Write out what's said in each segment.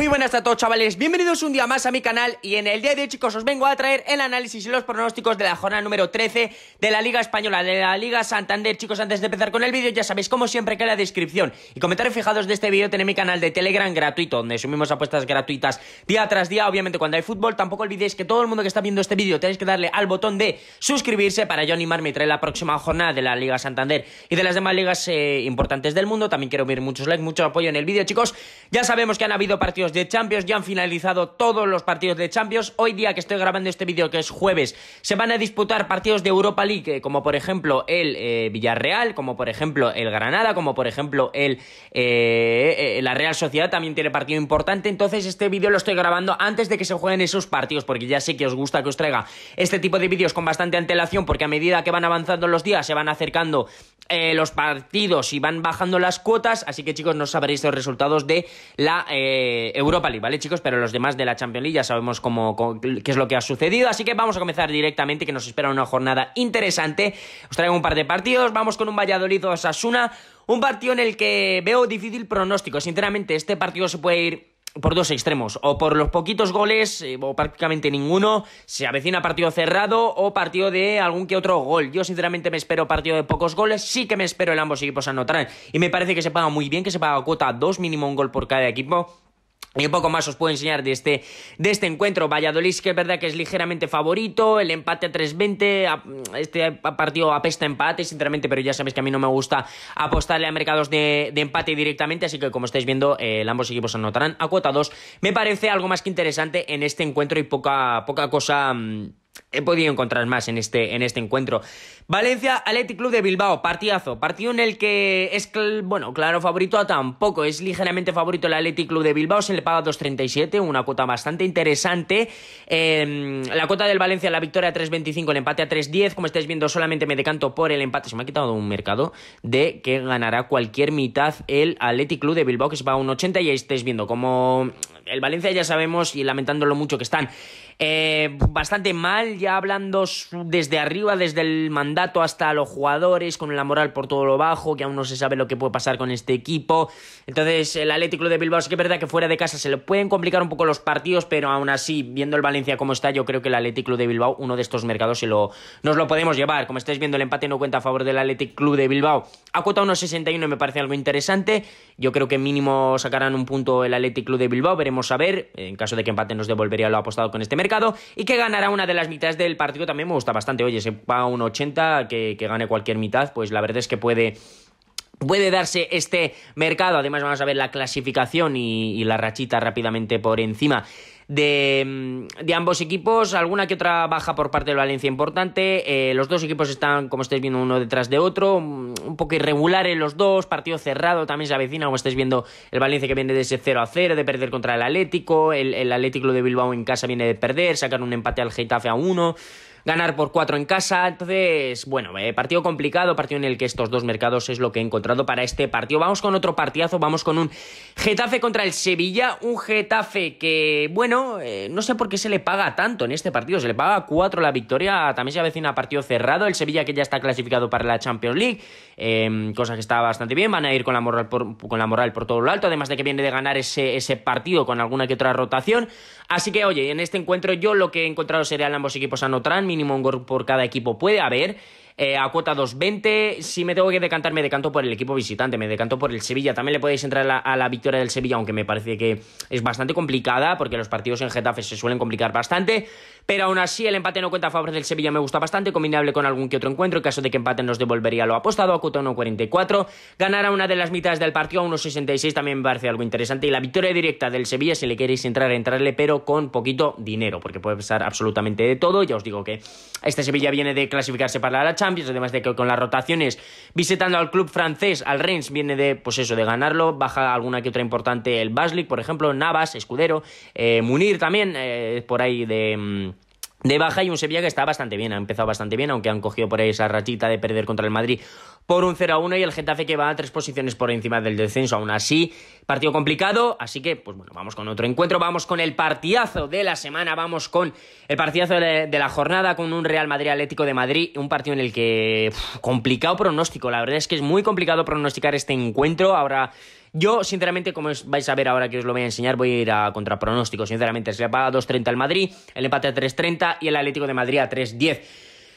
Muy buenas a todos chavales, bienvenidos un día más a mi canal y en el día de hoy chicos os vengo a traer el análisis y los pronósticos de la jornada número 13 de la Liga Española, de la Liga Santander chicos antes de empezar con el vídeo ya sabéis como siempre que en la descripción y comentarios fijados de este vídeo tenéis mi canal de Telegram gratuito donde subimos apuestas gratuitas día tras día, obviamente cuando hay fútbol tampoco olvidéis que todo el mundo que está viendo este vídeo tenéis que darle al botón de suscribirse para yo animarme y traer la próxima jornada de la Liga Santander y de las demás ligas eh, importantes del mundo, también quiero ver muchos likes, mucho apoyo en el vídeo chicos, ya sabemos que han habido partidos de Champions, ya han finalizado todos los partidos de Champions. Hoy día que estoy grabando este vídeo, que es jueves, se van a disputar partidos de Europa League, eh, como por ejemplo el eh, Villarreal, como por ejemplo el Granada, como por ejemplo el eh, la Real Sociedad también tiene partido importante. Entonces este vídeo lo estoy grabando antes de que se jueguen esos partidos, porque ya sé que os gusta que os traiga este tipo de vídeos con bastante antelación, porque a medida que van avanzando los días se van acercando los partidos y van bajando las cuotas. Así que chicos, no sabréis los resultados de la Europa League, ¿vale, chicos? Pero los demás de la Champions League ya sabemos cómo, qué es lo que ha sucedido. Así que vamos a comenzar directamente, que nos espera una jornada interesante. Os traigo un par de partidos. Vamos con un Valladolid o Sasuna. Un partido en el que veo difícil pronóstico. Sinceramente, este partido se puede ir por dos extremos, o por los poquitos goles, eh, o prácticamente ninguno, se avecina partido cerrado o partido de algún que otro gol. Yo sinceramente me espero partido de pocos goles, sí que me espero en ambos equipos anotarán. Y me parece que se paga muy bien, que se paga cuota dos mínimo un gol por cada equipo. Y un poco más os puedo enseñar de este, este encuentro. Valladolid que es verdad que es ligeramente favorito. El empate a 3-20. Este partido apesta empate, sinceramente, pero ya sabéis que a mí no me gusta apostarle a mercados de, empate directamente. Así que, como estáis viendo, eh, ambos equipos anotarán a cuota 2. Me parece algo más que interesante en este encuentro y poca, poca cosa. Mm, he podido encontrar más en este, en este encuentro. Valencia Athletic Club de Bilbao, partidazo, partido en el que es, bueno, claro, favorito a tampoco, es ligeramente favorito el Athletic Club de Bilbao, se le paga 2.37, una cuota bastante interesante. Em, la cuota del Valencia, la victoria a 3.25, el empate a 3.10, como estáis viendo, solamente me decanto por el empate, se me ha quitado un mercado de que ganará cualquier mitad el Athletic Club de Bilbao, que se paga un 80 y ahí estáis viendo como el Valencia ya sabemos y lamentándolo mucho que están eh, bastante mal ya hablando desde arriba, desde el mandato hasta los jugadores, con la moral por todo lo bajo, que aún no se sabe lo que puede pasar con este equipo. Entonces, el Atlético de Bilbao sí que es verdad que fuera de casa se le pueden complicar un poco los partidos, pero aún así, viendo el Valencia como está, yo creo que el Atlético de Bilbao, uno de estos mercados, se lo, nos lo podemos llevar. Como estáis viendo, el empate no cuenta a favor del Athletic Club de Bilbao. A cuota 1.61 me parece algo interesante. Yo creo que mínimo sacarán un punto el Athletic Club de Bilbao. Veremos a ver. En caso de que empate nos devolvería lo apostado con este mercado. Y que ganará una de las mitades del partido también me gusta bastante. Oye, se va a un 80, que, gane cualquier mitad, pues la verdad es que puede puede darse este mercado. Además, vamos a ver la clasificación y, la rachita rápidamente por encima Mm, de, ambos equipos. Alguna que otra baja por parte del Valencia importante. Eh, los dos equipos están, como estáis viendo, uno detrás de otro. Un poco irregular en los dos. Partido cerrado también se avecina, como estáis viendo, el Valencia que viene de ese 0 a 0, de perder contra el Atlético. El, Atlético de Bilbao en casa viene de perder, sacar un empate al Getafe a 1 ganar por cuatro en casa. Entonces, bueno, eh, partido complicado, partido en el que estos dos mercados es lo que he encontrado para este partido. Vamos con otro partidazo, vamos con un Getafe contra el Sevilla, un Getafe que, bueno, eh, no sé por qué se le paga tanto en este partido, se le paga cuatro la victoria, también se avecina partido cerrado, el Sevilla que ya está clasificado para la Champions League, em, cosa que está bastante bien, van a ir con la moral por, la moral por todo lo alto, además de que viene de ganar ese, partido con alguna que otra rotación. Así que, oye, en este encuentro yo lo que he encontrado Serían ambos equipos a anotarán mínimo un gol por cada equipo puede haber. Eh, a cuota 2.20. Si me tengo que decantar, me decanto por el equipo visitante, me decanto por el Sevilla. También le podéis entrar a la, a la, victoria del Sevilla, aunque me parece que es bastante complicada, porque los partidos en Getafe se suelen complicar bastante. Pero aún así, el empate no cuenta a favor del Sevilla me gusta bastante, combinable con algún que otro encuentro. En caso de que empate nos devolvería lo apostado a cuota 1.44. Ganar a una de las mitades del partido a 1.66 también me parece algo interesante. Y la victoria directa del Sevilla, si le queréis entrar, entrarle, pero con poquito dinero, porque puede pasar absolutamente de todo. Ya os digo que este Sevilla viene de clasificarse para la Champions, además de que con las rotaciones, visitando al club francés, al Reims viene de, pues eso, de ganarlo. Baja alguna que otra importante el Baslik, por ejemplo, Navas, Escudero, eh, Munir también, eh, por ahí de mm, de baja y un Sevilla que está bastante bien, ha empezado bastante bien, aunque han cogido por ahí esa rachita de perder contra el Madrid por un 0 a 1 y el Getafe que va a tres posiciones por encima del descenso. Aún así, partido complicado, así que, pues bueno, vamos con otro encuentro, vamos con el partidazo de la semana, vamos con el partidazo de, la jornada, con un Real Madrid Atlético de Madrid, un partido en el que. complicado pronóstico, la verdad es que es muy complicado pronosticar este encuentro, ahora. Yo, sinceramente, como vais a ver ahora que os lo voy a enseñar, voy a ir a contrapronóstico. Sinceramente, se le paga 2.30 al Madrid, el empate a 3.30 y el Atlético de Madrid a 3.10.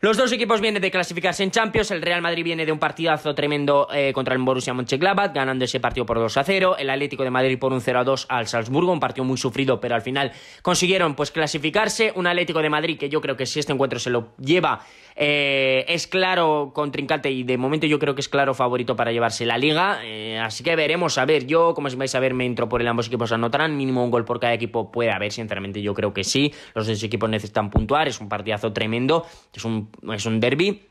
Los dos equipos vienen de clasificarse en Champions. El Real Madrid viene de un partidazo tremendo eh, contra el Borussia Mönchengladbach, ganando ese partido por 2 a 0. El Atlético de Madrid por un 0 a 2 al Salzburgo, un partido muy sufrido, pero al final consiguieron pues clasificarse. Un Atlético de Madrid que yo creo que si este encuentro se lo lleva eh, es claro con Trincate y de momento yo creo que es claro favorito para llevarse la liga. Eh, así que veremos, a ver, yo como vais a ver me entro por el ambos equipos anotarán, mínimo un gol por cada equipo puede haber, sinceramente yo creo que sí. Los dos equipos necesitan puntuar, es un partidazo tremendo, es un, es un derby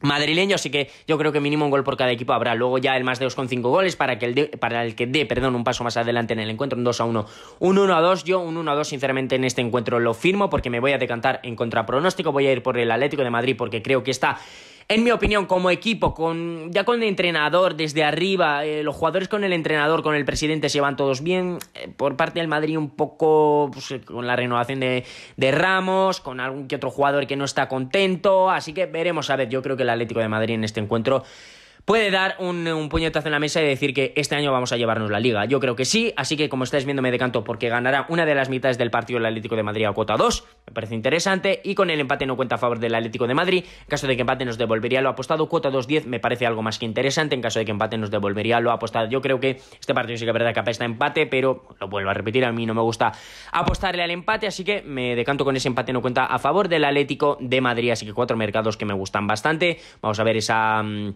madrileño, así que yo creo que mínimo un gol por cada equipo habrá. Luego ya el más de 2,5 goles para, que el para el que dé perdón, un paso más adelante en el encuentro, un 2 a 1, un 1 a 2. Yo un 1 a 2, sinceramente, en este encuentro lo firmo porque me voy a decantar en contrapronóstico. Voy a ir por el Atlético de Madrid porque creo que está en mi opinión, como equipo, con, ya con el entrenador desde arriba, eh, los jugadores con el entrenador, con el presidente se van todos bien. Eh, por parte del Madrid, un poco pues, eh, con la renovación de, de, Ramos, con algún que otro jugador que no está contento. Así que veremos, a ver, yo creo que el Atlético de Madrid en este encuentro puede dar un, puñetazo en la mesa y decir que este año vamos a llevarnos la liga. Yo creo que sí, así que como estáis viendo me decanto porque ganará una de las mitades del partido el Atlético de Madrid a cuota 2, me parece interesante, y con el empate no cuenta a favor del Atlético de Madrid, en caso de que empate nos devolvería lo apostado, cuota 2-10 me parece algo más que interesante, en caso de que empate nos devolvería lo apostado. Yo creo que este partido sí que es verdad que apesta empate, pero lo vuelvo a repetir, a mí no me gusta apostarle al empate, así que me decanto con ese empate no cuenta a favor del Atlético de Madrid, así que cuatro mercados que me gustan bastante. Vamos a ver esa... Mm,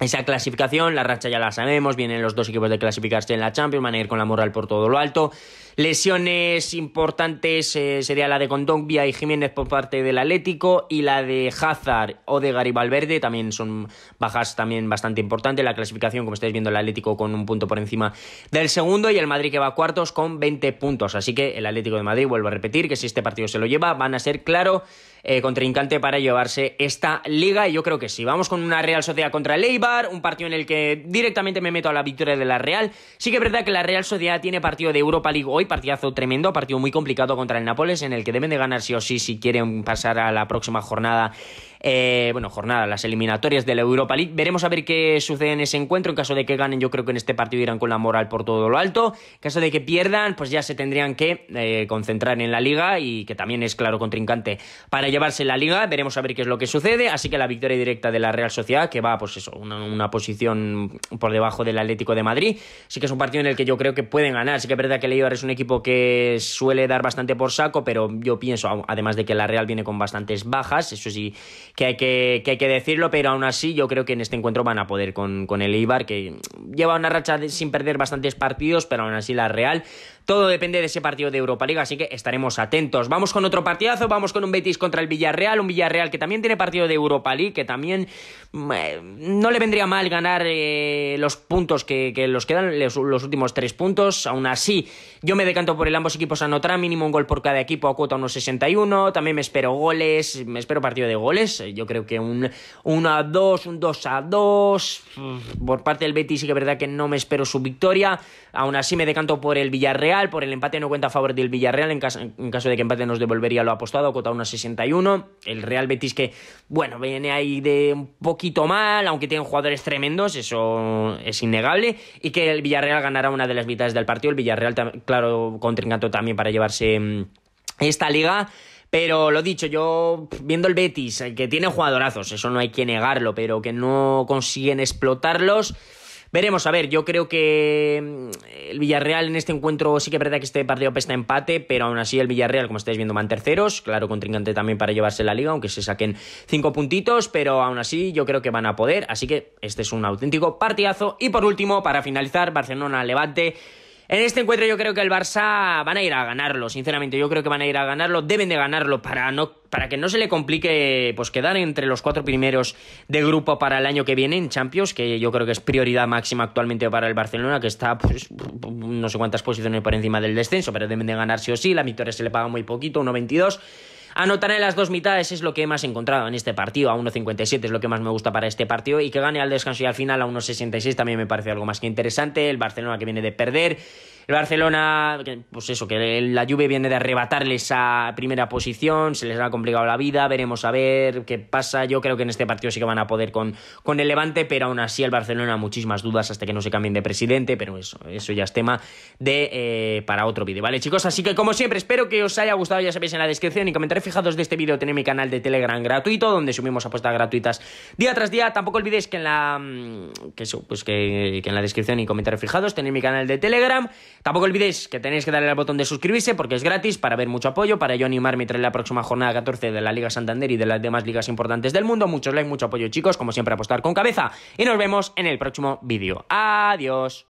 esa clasificación, la racha ya la sabemos, vienen los dos equipos de clasificarse en la Champions, van a ir con la moral por todo lo alto. Lesiones importantes eh, sería la de Condombia y Jiménez por parte del Atlético y la de Hazard o de Garibalverde, también son bajas también bastante importantes. La clasificación, como estáis viendo, el Atlético con un punto por encima del segundo y el Madrid que va a cuartos con 20 puntos. Así que el Atlético de Madrid, vuelvo a repetir, que si este partido se lo lleva, van a ser claro eh, contra Incante para llevarse esta liga. Y yo creo que sí. Vamos con una Real Sociedad contra el Eibar, un partido en el que directamente me meto a la victoria de la Real. Sí que es verdad que la Real Sociedad tiene partido de Europa League hoy, partidazo tremendo, partido muy complicado contra el Nápoles, en el que deben de ganar sí o sí si quieren pasar a la próxima jornada eh, bueno, jornada, las eliminatorias de la Europa League. Veremos a ver qué sucede en ese encuentro. En caso de que ganen, yo creo que en este partido irán con la moral por todo lo alto. En caso de que pierdan, pues ya se tendrían que eh, concentrar en la liga y que también es claro contrincante para llevarse la liga. Veremos a ver qué es lo que sucede. Así que la victoria directa de la Real Sociedad, que va, pues eso, una, posición por debajo del Atlético de Madrid. Sí que es un partido en el que yo creo que pueden ganar. Sí que es verdad que el Eibar es un equipo que suele dar bastante por saco, pero yo pienso, además de que la Real viene con bastantes bajas, eso sí que hay que, decirlo, pero aún así yo creo que en este encuentro van a poder con, el ibar que lleva una racha sin perder bastantes partidos, pero aún así la Real. Todo depende de ese partido de Europa League, así que estaremos atentos. Vamos con otro partidazo, vamos con un Betis contra el Villarreal, un Villarreal que también tiene partido de Europa League, que también eh, no le vendría mal ganar eh, los puntos que, los quedan, los, últimos tres puntos. Aún así, yo me decanto por el ambos equipos notar mínimo un gol por cada equipo a cuota 61. También me espero goles, me espero partido de goles yo creo que un 1 a 2, un 2 a 2. Por parte del Betis, sí que es verdad que no me espero su victoria. Aún así, me decanto por el Villarreal. Por el empate no cuenta a favor del Villarreal. En caso, en caso de que empate, nos devolvería lo apostado, cota 1 a 61. El Real Betis, que, bueno, viene ahí de un poquito mal, aunque tienen jugadores tremendos, eso es innegable. Y que el Villarreal ganará una de las mitades del partido. El Villarreal, claro, encanto también para llevarse mm, esta liga. Pero lo dicho, yo viendo el Betis, eh, que tiene jugadorazos, eso no hay que negarlo, pero que no consiguen explotarlos. Veremos, a ver, yo creo que mm, el Villarreal en este encuentro sí que pretende que este partido pesta empate, pero aún así el Villarreal, como estáis viendo, van terceros, claro, contrincante también para llevarse la liga, aunque se saquen cinco puntitos, pero aún así yo creo que van a poder, así que este es un auténtico partidazo. Y por último, para finalizar, Barcelona-Levante. En este encuentro yo creo que el Barça van a ir a ganarlo, sinceramente. Yo creo que van a ir a ganarlo, deben de ganarlo para no para que no se le complique pues quedar entre los cuatro primeros de grupo para el año que viene en Champions, que yo creo que es prioridad máxima actualmente para el Barcelona, que está pues no sé cuántas posiciones por encima del descenso, pero deben de ganar sí o sí, la victoria se le paga muy poquito, 1.22 Anotar en las dos mitades es lo que más encontrado en este partido. A 1.57 es lo que más me gusta para este partido. Y que gane al descanso y al final a 1.66 también me parece algo más que interesante. El Barcelona que viene de perder. El Barcelona, pues eso, que la lluvia viene de arrebatarle esa primera posición, se les ha complicado la vida, veremos a ver qué pasa. Yo creo que en este partido sí que van a poder con, el Levante, pero aún así el Barcelona muchísimas dudas hasta que no se cambien de presidente, pero eso, eso ya es tema de eh, para otro vídeo, ¿vale, chicos? Así que como siempre, espero que os haya gustado, ya sabéis en la descripción y comentarios fijados de este vídeo tenéis mi canal de Telegram gratuito, donde subimos apuestas gratuitas día tras día. Tampoco olvidéis que en la mm, que eso, pues que, que en la descripción y comentarios fijados tenéis mi canal de Telegram. Tampoco olvidéis que tenéis que darle al botón de suscribirse porque es gratis para ver mucho apoyo, para yo animarme y la próxima jornada 14 de la Liga Santander y de las demás ligas importantes del mundo. Muchos likes, mucho apoyo chicos, como siempre apostar con cabeza y nos vemos en el próximo vídeo. Adiós.